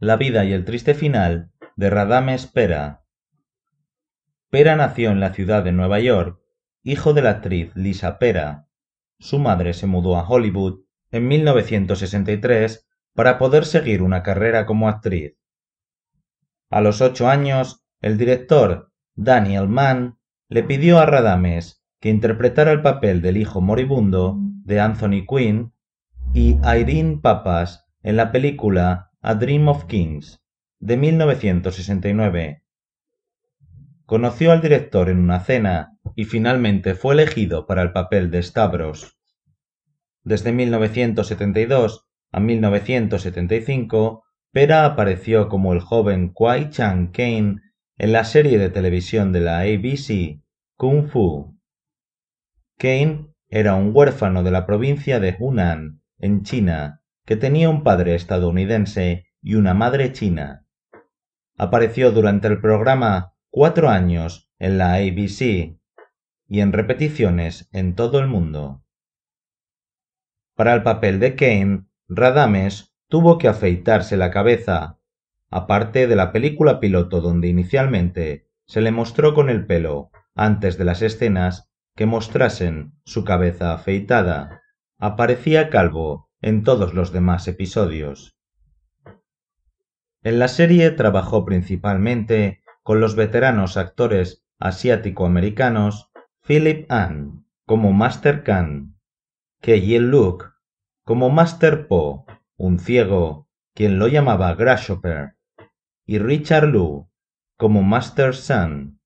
La vida y el triste final de Radames Pera. Pera nació en la ciudad de Nueva York, hijo de la actriz Lisa Pera. Su madre se mudó a Hollywood en 1963 para poder seguir una carrera como actriz. A los ocho años, el director Daniel Mann le pidió a Radames que interpretara el papel del hijo moribundo de Anthony Quinn y Irene Papas en la película a Dream of Kings, de 1969. Conoció al director en una cena y finalmente fue elegido para el papel de Stavros. Desde 1972 a 1975, Pera apareció como el joven Kwai Chang Kane en la serie de televisión de la ABC, Kung Fu. Kane era un huérfano de la provincia de Hunan, en China, que tenía un padre estadounidense y una madre china. Apareció durante el programa cuatro años en la ABC y en repeticiones en todo el mundo. Para el papel de Kane, Radames tuvo que afeitarse la cabeza, aparte de la película piloto donde inicialmente se le mostró con el pelo antes de las escenas que mostrasen su cabeza afeitada. Aparecía calvo en todos los demás episodios. En la serie trabajó principalmente con los veteranos actores asiático-americanos Philip Ann como Master Khan, Keyin Luke como Master Po, un ciego, quien lo llamaba Grasshopper, y Richard Lu como Master Sun.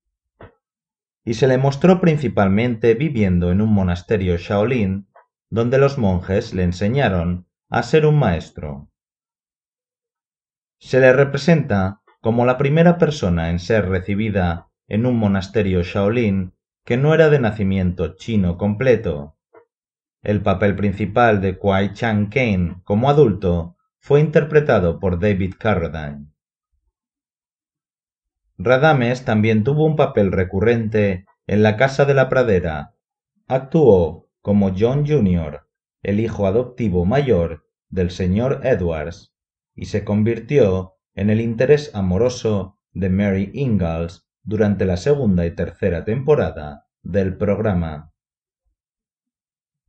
Y se le mostró principalmente viviendo en un monasterio Shaolin donde los monjes le enseñaron a ser un maestro. Se le representa como la primera persona en ser recibida en un monasterio Shaolin que no era de nacimiento chino completo. El papel principal de Kwai Chang Kane como adulto fue interpretado por David Carradine. Radames también tuvo un papel recurrente en La Casa de la Pradera. Actuó como John Jr., el hijo adoptivo mayor del señor Edwards, y se convirtió en el interés amoroso de Mary Ingalls durante la segunda y tercera temporada del programa.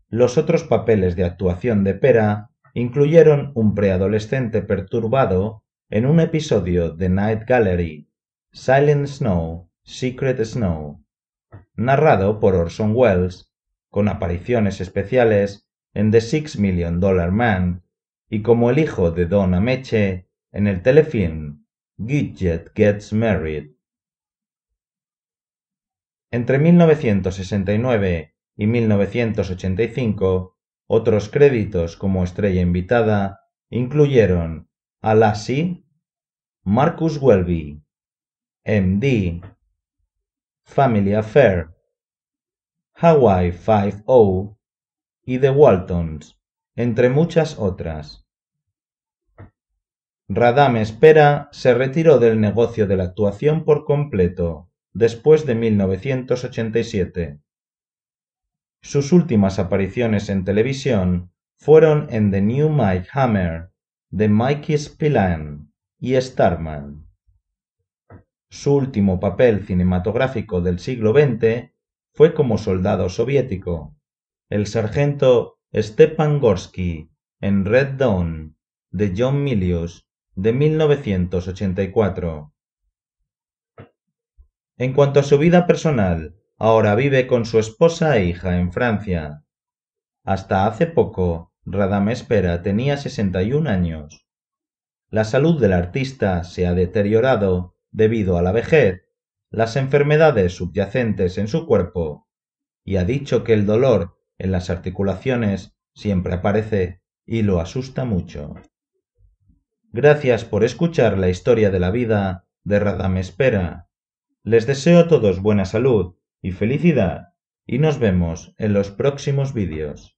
Los otros papeles de actuación de Pera incluyeron un preadolescente perturbado en un episodio de Night Gallery, Silent Snow, Secret Snow, narrado por Orson Welles con apariciones especiales en The Six Million Dollar Man y como el hijo de Don Ameche en el telefilm Gidget Gets Married. Entre 1969 y 1985, otros créditos como estrella invitada incluyeron a Marcus Welby, MD, Family Affair, Hawaii Five-O oh y The Waltons, entre muchas otras. Radames Pera se retiró del negocio de la actuación por completo después de 1987. Sus últimas apariciones en televisión fueron en The New Mike Hammer, The Mikey Spillane y Starman. Su último papel cinematográfico del siglo XX fue como soldado soviético. El sargento Stepan Gorsky en Red Dawn de John Milius de 1984. En cuanto a su vida personal, ahora vive con su esposa e hija en Francia. Hasta hace poco, Radame Espera tenía 61 años. La salud del artista se ha deteriorado debido a la vejez las enfermedades subyacentes en su cuerpo y ha dicho que el dolor en las articulaciones siempre aparece y lo asusta mucho. Gracias por escuchar la historia de la vida de Espera. Les deseo a todos buena salud y felicidad y nos vemos en los próximos vídeos.